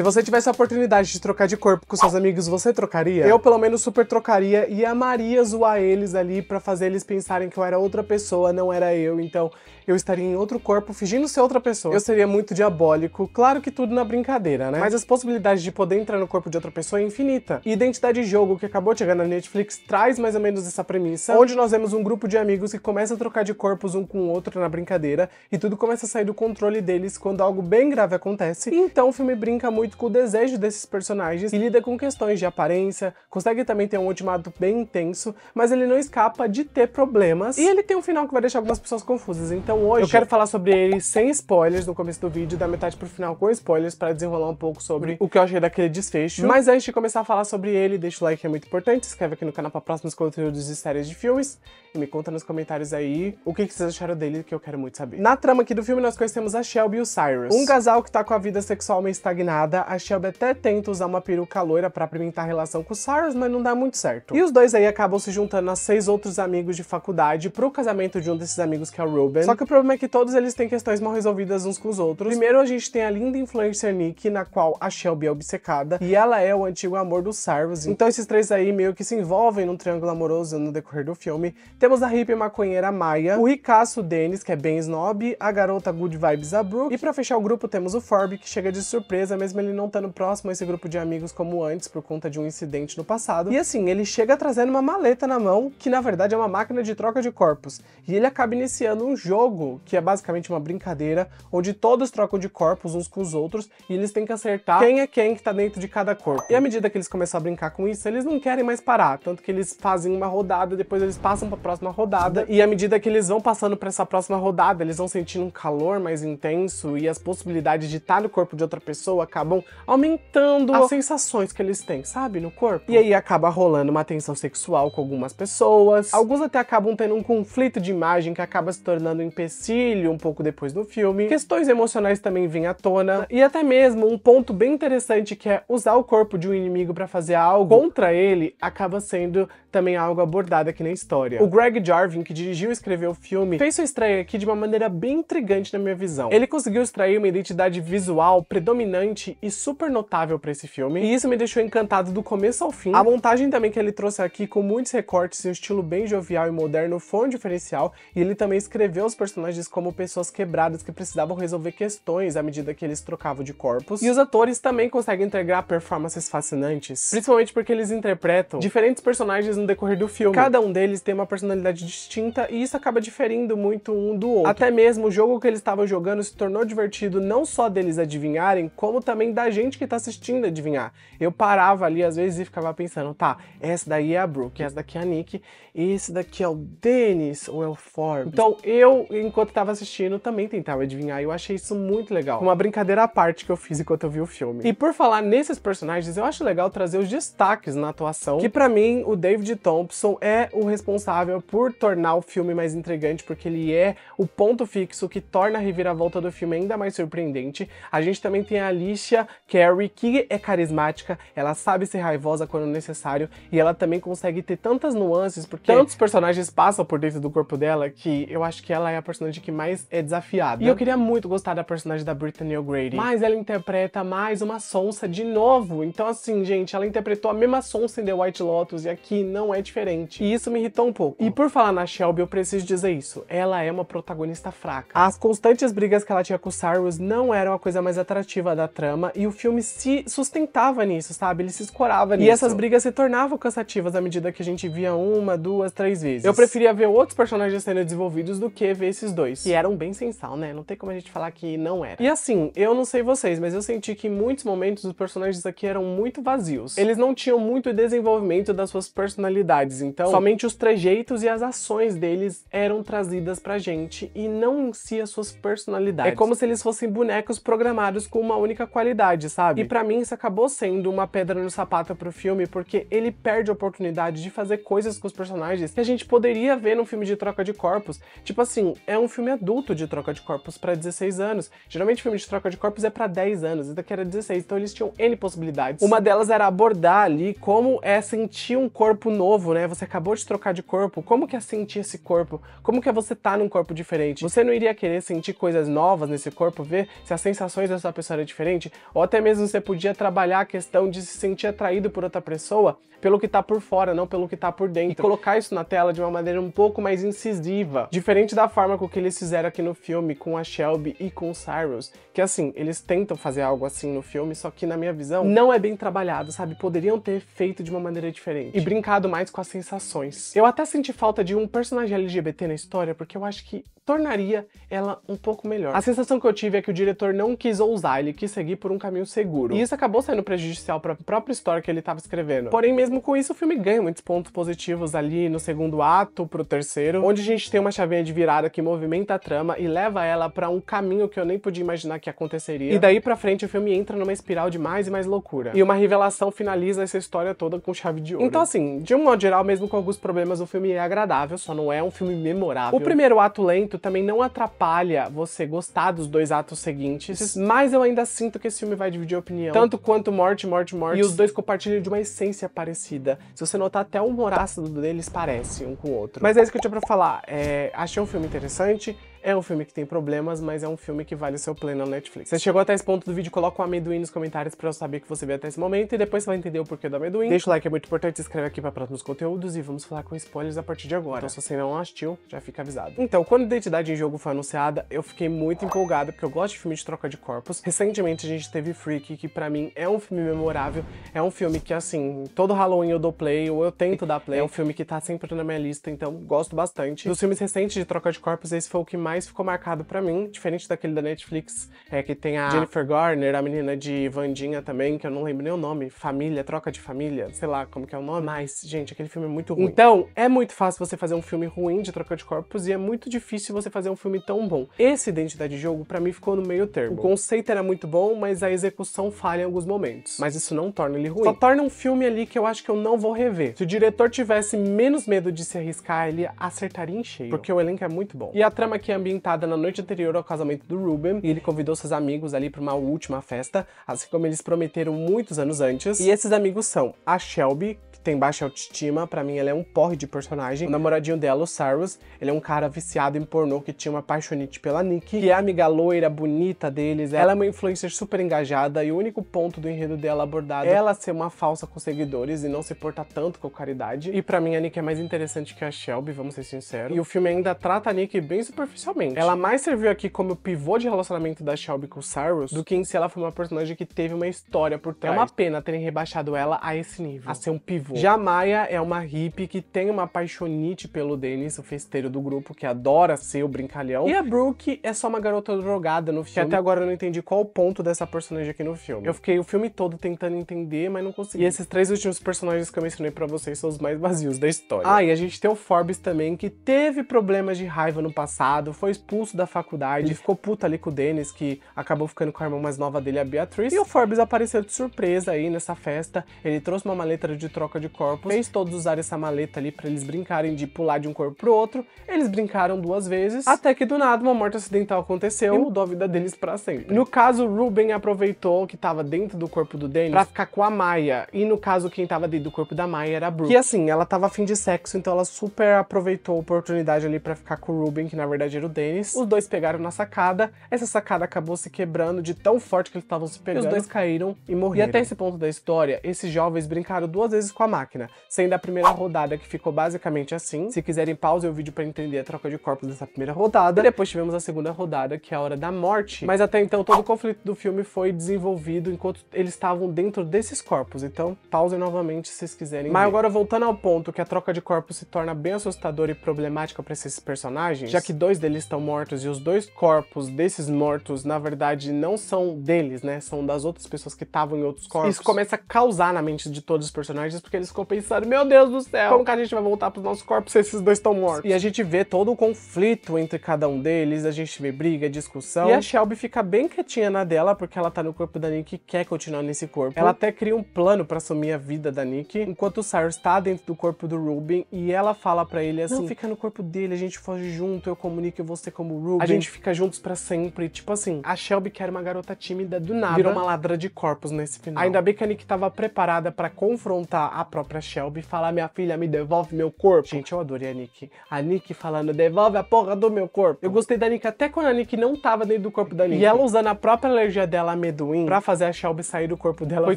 Se você tivesse a oportunidade de trocar de corpo com seus amigos, você trocaria? Eu, pelo menos, super trocaria e amaria zoar eles ali para fazer eles pensarem que eu era outra pessoa, não era eu. Então, eu estaria em outro corpo fingindo ser outra pessoa. Eu seria muito diabólico, claro que tudo na brincadeira, né? Mas as possibilidades de poder entrar no corpo de outra pessoa é infinita. E Identidade de Jogo, que acabou de chegar na Netflix, traz mais ou menos essa premissa, onde nós vemos um grupo de amigos que começa a trocar de corpos um com o outro na brincadeira e tudo começa a sair do controle deles quando algo bem grave acontece. então o filme brinca muito com o desejo desses personagens e lida com questões de aparência, consegue também ter um ultimato bem intenso, mas ele não escapa de ter problemas. E ele tem um final que vai deixar algumas pessoas confusas. Então hoje eu quero falar sobre ele sem spoilers no começo do vídeo, da metade pro final com spoilers, para desenrolar um pouco sobre o que eu achei daquele desfecho. Mas antes de começar a falar sobre ele, deixa o like, é muito importante, se inscreve aqui no canal para próximos conteúdos de séries de filmes e me conta nos comentários aí o que, que vocês acharam dele, que eu quero muito saber. Na trama aqui do filme, nós conhecemos a Shelby e o Cyrus, um casal que tá com a vida sexual meio estagnada a Shelby até tenta usar uma peruca loira para apimentar a relação com o Cyrus, mas não dá muito certo. E os dois aí acabam se juntando a seis outros amigos de faculdade pro casamento de um desses amigos que é o Ruben. Só que o problema é que todos eles têm questões mal resolvidas uns com os outros. Primeiro a gente tem a linda influencer Nick, na qual a Shelby é obcecada, e ela é o antigo amor do Cyrus. Então esses três aí meio que se envolvem num triângulo amoroso no decorrer do filme. Temos a hippie maconheira Maya, o ricaço Dennis, que é bem snob, a garota good vibes a Brooke, e pra fechar o grupo temos o Forbes que chega de surpresa mesmo ele não estando tá próximo a esse grupo de amigos como antes por conta de um incidente no passado. E assim, ele chega trazendo uma maleta na mão, que na verdade é uma máquina de troca de corpos. E ele acaba iniciando um jogo, que é basicamente uma brincadeira, onde todos trocam de corpos uns com os outros e eles têm que acertar quem é quem que tá dentro de cada corpo. E à medida que eles começam a brincar com isso, eles não querem mais parar, tanto que eles fazem uma rodada, depois eles passam para a próxima rodada, e à medida que eles vão passando para essa próxima rodada, eles vão sentindo um calor mais intenso e as possibilidades de estar tá no corpo de outra pessoa acabam acabam aumentando as sensações que eles têm, sabe, no corpo. E aí acaba rolando uma tensão sexual com algumas pessoas. Alguns até acabam tendo um conflito de imagem que acaba se tornando um empecilho um pouco depois do filme. Questões emocionais também vêm à tona. E até mesmo um ponto bem interessante que é usar o corpo de um inimigo para fazer algo contra ele acaba sendo também algo abordado aqui na história. O Greg Jarvin, que dirigiu e escreveu o filme, fez sua estreia aqui de uma maneira bem intrigante na minha visão. Ele conseguiu extrair uma identidade visual predominante e super notável para esse filme. E isso me deixou encantado do começo ao fim. A montagem também que ele trouxe aqui, com muitos recortes e um estilo bem jovial e moderno, foi um diferencial. E ele também escreveu os personagens como pessoas quebradas que precisavam resolver questões à medida que eles trocavam de corpos. E os atores também conseguem entregar performances fascinantes, principalmente porque eles interpretam diferentes personagens no decorrer do filme. Cada um deles tem uma personalidade distinta e isso acaba diferindo muito um do outro. Até mesmo o jogo que eles estavam jogando se tornou divertido não só deles adivinharem, como também da gente que tá assistindo adivinhar. Eu parava ali às vezes e ficava pensando, tá, essa daí é a Brooke, essa daqui é a Nick, e esse daqui é o Dennis ou é o Forbes. Então eu, enquanto tava assistindo, também tentava adivinhar e eu achei isso muito legal. Uma brincadeira à parte que eu fiz enquanto eu vi o filme. E por falar nesses personagens, eu acho legal trazer os destaques na atuação, que para mim o David Thompson é o responsável por tornar o filme mais intrigante, porque ele é o ponto fixo que torna a reviravolta do filme ainda mais surpreendente. A gente também tem a Alicia Carrie que é carismática, ela sabe ser raivosa quando necessário e ela também consegue ter tantas nuances, porque tantos personagens passam por dentro do corpo dela que eu acho que ela é a personagem que mais é desafiada. E eu queria muito gostar da personagem da Brittany O'Grady, mas ela interpreta mais uma sonsa de novo. Então assim, gente, ela interpretou a mesma sonsa em The White Lotus e aqui não é diferente. E isso me irritou um pouco. E por falar na Shelby, eu preciso dizer isso. Ela é uma protagonista fraca. As constantes brigas que ela tinha com Cyrus não eram a coisa mais atrativa da trama e o filme se sustentava nisso, sabe? Ele se escorava nisso. E essas brigas se tornavam cansativas à medida que a gente via uma, duas, três vezes. Eu preferia ver outros personagens sendo desenvolvidos do que ver esses dois. E eram bem sensal, né? Não tem como a gente falar que não era. E assim, eu não sei vocês, mas eu senti que em muitos momentos os personagens aqui eram muito vazios. Eles não tinham muito desenvolvimento das suas personalidades, então somente os trejeitos e as ações deles eram trazidas pra gente e não em si as suas personalidades. É como se eles fossem bonecos programados com uma única qualidade sabe? E para mim isso acabou sendo uma pedra no sapato pro filme, porque ele perde a oportunidade de fazer coisas com os personagens que a gente poderia ver num filme de troca de corpos. Tipo assim, é um filme adulto de troca de corpos para 16 anos. Geralmente filme de troca de corpos é para 10 anos, e daqui era 16, então eles tinham N possibilidades. Uma delas era abordar ali como é sentir um corpo novo, né? Você acabou de trocar de corpo, como que é sentir esse corpo? Como que é você estar tá num corpo diferente? Você não iria querer sentir coisas novas nesse corpo, ver se as sensações dessa pessoa era diferente? Ou até mesmo você podia trabalhar a questão de se sentir atraído por outra pessoa pelo que está por fora, não pelo que está por dentro. E então- colocar isso na tela de uma maneira um pouco mais incisiva. Diferente da forma com que eles fizeram aqui no filme com a Shelby e com o Cyrus. Que assim, eles tentam fazer algo assim no filme, só que na minha visão não é bem trabalhado, sabe? Poderiam ter feito de uma maneira diferente. E brincado mais com as sensações. Eu até senti falta de um personagem LGBT na história, porque eu acho que tornaria ela um pouco melhor. A sensação que eu tive é que o diretor não quis ousar, ele quis seguir por por um caminho seguro. E isso acabou sendo prejudicial para a própria história que ele estava escrevendo. Porém, mesmo com isso, o filme ganha muitos pontos positivos ali no segundo ato pro terceiro, onde a gente tem uma chavinha de virada que movimenta a trama e leva ela para um caminho que eu nem podia imaginar que aconteceria. E daí para frente o filme entra numa espiral de mais e mais loucura. E uma revelação finaliza essa história toda com chave de ouro. Então assim, de um modo geral, mesmo com alguns problemas, o filme é agradável, só não é um filme memorável. O primeiro ato lento também não atrapalha você gostar dos dois atos seguintes, mas eu ainda sinto que esse filme vai dividir opinião. Tanto quanto Morte, Morte, Morte. E os dois compartilham de uma essência parecida. Se você notar, até o humor ácido deles parece um com o outro. Mas é isso que eu tinha pra falar. É, achei um filme interessante. É um filme que tem problemas, mas é um filme que vale o seu play na Netflix. Você chegou até esse ponto do vídeo, coloca um amendoim nos comentários pra eu saber que você veio até esse momento e depois você vai entender o porquê do amendoim. Deixa o like, é muito importante, se inscreve aqui pra próximos conteúdos e vamos falar com spoilers a partir de agora. Então se você não assistiu, já fica avisado. Então, quando a Identidade em Jogo foi anunciada, eu fiquei muito empolgado porque eu gosto de filme de troca de corpos. Recentemente a gente teve Freak, que pra mim é um filme memorável, é um filme que assim, todo Halloween eu dou play ou eu tento dar play. É um filme que tá sempre na minha lista, então gosto bastante. Dos filmes recentes de troca de corpos, esse foi o que mais mais ficou marcado para mim, diferente daquele da Netflix, é, que tem a ah. Jennifer Garner, a menina de Vandinha também, que eu não lembro nem o nome, Família, Troca de Família, sei lá como que é o nome, mas, gente, aquele filme é muito ruim. Então, é muito fácil você fazer um filme ruim de troca de corpos e é muito difícil você fazer um filme tão bom. Esse Identidade de Jogo, para mim, ficou no meio termo. O conceito era muito bom, mas a execução falha em alguns momentos. Mas isso não torna ele ruim. Só torna um filme ali que eu acho que eu não vou rever. Se o diretor tivesse menos medo de se arriscar, ele acertaria em cheio, porque o elenco é muito bom. E a trama aqui é ambientada na noite anterior ao casamento do Ruben, e ele convidou seus amigos ali para uma última festa, assim como eles prometeram muitos anos antes. E esses amigos são a Shelby, tem baixa autoestima, para mim ela é um porre de personagem. O namoradinho dela, o Cyrus, ele é um cara viciado em pornô que tinha uma paixonite pela Nick, que é a amiga loira, bonita deles. Ela é uma influencer super engajada e o único ponto do enredo dela abordado é ela ser uma falsa com seguidores e não se portar tanto com caridade. E para mim a Nick é mais interessante que a Shelby, vamos ser sinceros. E o filme ainda trata a Nick bem superficialmente. Ela mais serviu aqui como pivô de relacionamento da Shelby com o Cyrus do que em si ela foi uma personagem que teve uma história por é trás. É uma pena terem rebaixado ela a esse nível, a ser um pivô vou. Jamaya é uma hippie que tem uma paixonite pelo Dennis, o festeiro do grupo, que adora ser o brincalhão. E a Brooke é só uma garota drogada no filme. Que até agora eu não entendi qual o ponto dessa personagem aqui no filme. Eu fiquei o filme todo tentando entender, mas não consegui. E esses três últimos personagens que eu mencionei para vocês são os mais vazios da história. Ah, e a gente tem o Forbes também, que teve problemas de raiva no passado, foi expulso da faculdade, ficou puta ali com o Dennis, que acabou ficando com a irmã mais nova dele, a Beatriz. E o Forbes apareceu de surpresa aí nessa festa. Ele trouxe uma maleta de troca de corpos, fez todos usarem essa maleta ali para eles brincarem de pular de um corpo pro outro. Eles brincaram duas vezes, até que do nada uma morte acidental aconteceu e mudou a vida deles para sempre. No caso, Ruben aproveitou que tava dentro do corpo do Dennis pra ficar com a Maia. E no caso, quem tava dentro do corpo da Maia era a Brooke. E assim, ela tava afim de sexo, então ela super aproveitou a oportunidade ali para ficar com o Ruben, que na verdade era o Dennis. Os dois pegaram na sacada, essa sacada acabou se quebrando de tão forte que eles estavam se pegando. E os dois caíram e morreram. E até esse ponto da história, esses jovens brincaram duas vezes com a máquina, sendo a primeira rodada que ficou basicamente assim. Se quiserem, pausem o vídeo para entender a troca de corpos dessa primeira rodada. E depois tivemos a segunda rodada, que é a Hora da Morte. Mas até então, todo o conflito do filme foi desenvolvido enquanto eles estavam dentro desses corpos. Então, pausem novamente se vocês quiserem. Mas ver. agora, voltando ao ponto que a troca de corpos se torna bem assustadora e problemática para esses personagens, já que dois deles estão mortos e os dois corpos desses mortos, na verdade, não são deles, né? São das outras pessoas que estavam em outros corpos. Isso começa a causar na mente de todos os personagens, porque eles ficam pensando, meu Deus do céu, como que a gente vai voltar pros nossos corpos se esses dois estão mortos? E a gente vê todo o conflito entre cada um deles, a gente vê briga, discussão. E a Shelby fica bem quietinha na dela, porque ela tá no corpo da Nick e quer continuar nesse corpo. Ela até cria um plano para assumir a vida da Nick, enquanto o Cyrus tá dentro do corpo do Ruben e ela fala para ele assim: Não, fica no corpo dele, a gente foge junto, eu comunico você como Ruben. A gente fica juntos para sempre. Tipo assim, a Shelby, quer uma garota tímida do nada, virou uma ladra de corpos nesse final. Ainda bem que a Nick tava preparada para confrontar a própria Shelby falar, minha filha, me devolve meu corpo. Gente, eu adorei a Nick. A Nick falando, devolve a porra do meu corpo. Eu gostei da Nick até quando a Nick não tava dentro do corpo da Nick. E ela usando a própria alergia dela amendoim pra fazer a Shelby sair do corpo dela foi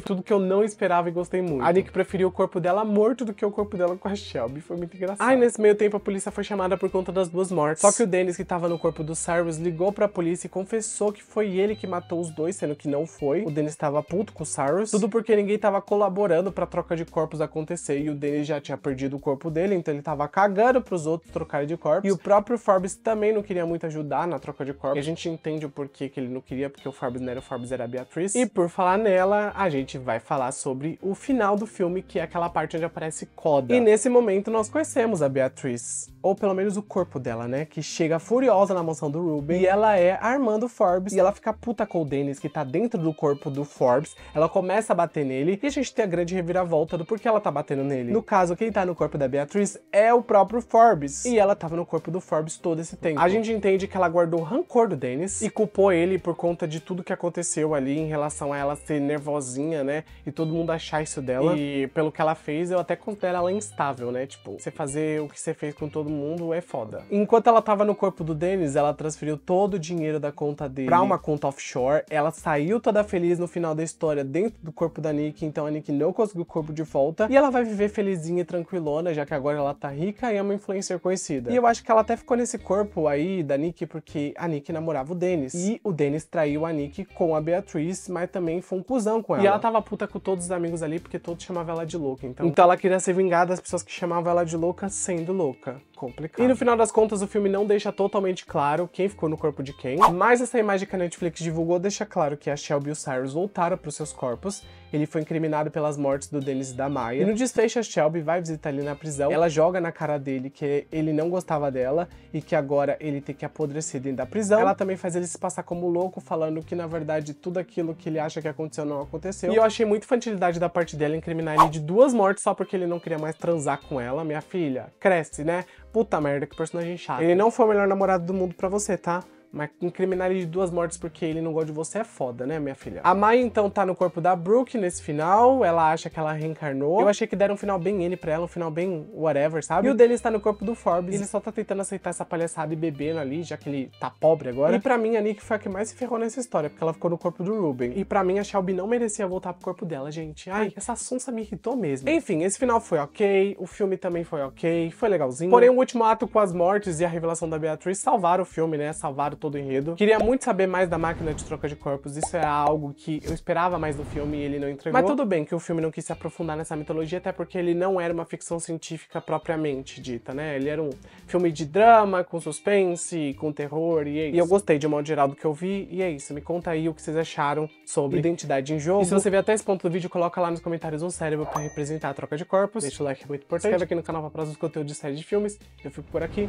tudo que eu não esperava e gostei muito. A Nick preferiu o corpo dela morto do que o corpo dela com a Shelby. Foi muito engraçado. Ai, nesse meio tempo a polícia foi chamada por conta das duas mortes. Só que o Dennis, que tava no corpo do Cyrus, ligou pra polícia e confessou que foi ele que matou os dois, sendo que não foi. O Dennis tava puto com o Cyrus. Tudo porque ninguém tava colaborando pra troca de corpos acontecer e o dele já tinha perdido o corpo dele, então ele tava cagando pros outros trocarem de corpos. E o próprio Forbes também não queria muito ajudar na troca de corpos. E a gente entende o porquê que ele não queria, porque o Forbes não era o Forbes, era a Beatriz. E por falar nela, a gente vai falar sobre o final do filme, que é aquela parte onde aparece Coda. E nesse momento nós conhecemos a Beatriz ou pelo menos o corpo dela, né? Que chega furiosa na mansão do Ruben e ela é Armando Forbes e ela fica puta com o Dennis, que tá dentro do corpo do Forbes. Ela começa a bater nele e a gente tem a grande reviravolta do porquê ela tá batendo nele. No caso, quem tá no corpo da Beatriz é o próprio Forbes e ela tava no corpo do Forbes todo esse tempo. A gente entende que ela guardou rancor do Dennis e culpou ele por conta de tudo que aconteceu ali em relação a ela ser nervosinha, né? E todo mundo achar isso dela. E pelo que ela fez, eu até considero ela instável, né? Tipo, você fazer o que você fez com todo mundo mundo é foda. Enquanto ela tava no corpo do Dennis, ela transferiu todo o dinheiro da conta dele pra uma conta offshore. Ela saiu toda feliz no final da história dentro do corpo da Nick, então a Nick não conseguiu o corpo de volta. E ela vai viver felizinha e tranquilona, já que agora ela tá rica e é uma influencer conhecida. E eu acho que ela até ficou nesse corpo aí da Nick porque a Nick namorava o Dennis. E o Dennis traiu a Nick com a Beatriz, mas também foi um cuzão com ela. E ela tava puta com todos os amigos ali porque todos chamavam ela de louca, então. Então ela queria ser vingada das pessoas que chamavam ela de louca sendo louca complicado. E no final das contas, o filme não deixa totalmente claro quem ficou no corpo de quem, mas essa imagem que a Netflix divulgou deixa claro que a Shelby e o Cyrus voltaram para os seus corpos ele foi incriminado pelas mortes do Dennis e da Maia. E no desfecho, a Shelby vai visitar ele na prisão. Ela joga na cara dele que ele não gostava dela e que agora ele tem que apodrecer dentro da prisão. Ela também faz ele se passar como louco, falando que na verdade tudo aquilo que ele acha que aconteceu não aconteceu. E eu achei muito infantilidade da parte dela incriminar ele de duas mortes só porque ele não queria mais transar com ela. Minha filha, cresce, né? Puta merda, que personagem chato. Ele não foi o melhor namorado do mundo para você, tá? Mas incriminar ele de duas mortes porque ele não gosta de você é foda, né, minha filha? A Mai, então, tá no corpo da Brooke nesse final. Ela acha que ela reencarnou. Eu achei que deram um final bem n pra ela, um final bem whatever, sabe? E o dele está no corpo do Forbes. Ele só tá tentando aceitar essa palhaçada e bebendo ali, já que ele tá pobre agora. E pra mim, a Nick foi a que mais se ferrou nessa história, porque ela ficou no corpo do Ruben. E pra mim, a Shelby não merecia voltar pro corpo dela, gente. Ai, essa sonsa me irritou mesmo. Enfim, esse final foi ok. O filme também foi ok. Foi legalzinho. Porém, o último ato com as mortes e a revelação da Beatriz salvaram o filme, né? Salvaram todo o enredo. Queria muito saber mais da máquina de troca de corpos, isso é algo que eu esperava mais do filme e ele não entregou. Mas tudo bem que o filme não quis se aprofundar nessa mitologia, até porque ele não era uma ficção científica propriamente dita, né? Ele era um filme de drama, com suspense, com terror e é isso. E eu gostei de um modo geral do que eu vi, e é isso. Me conta aí o que vocês acharam sobre identidade em jogo. E se você viu até esse ponto do vídeo, coloca lá nos comentários um cérebro para representar a troca de corpos. Deixa o like, é muito importante. Inscreve aqui no canal para próximos conteúdos de série de filmes. Eu fico por aqui.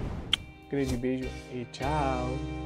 Grande beijo e tchau!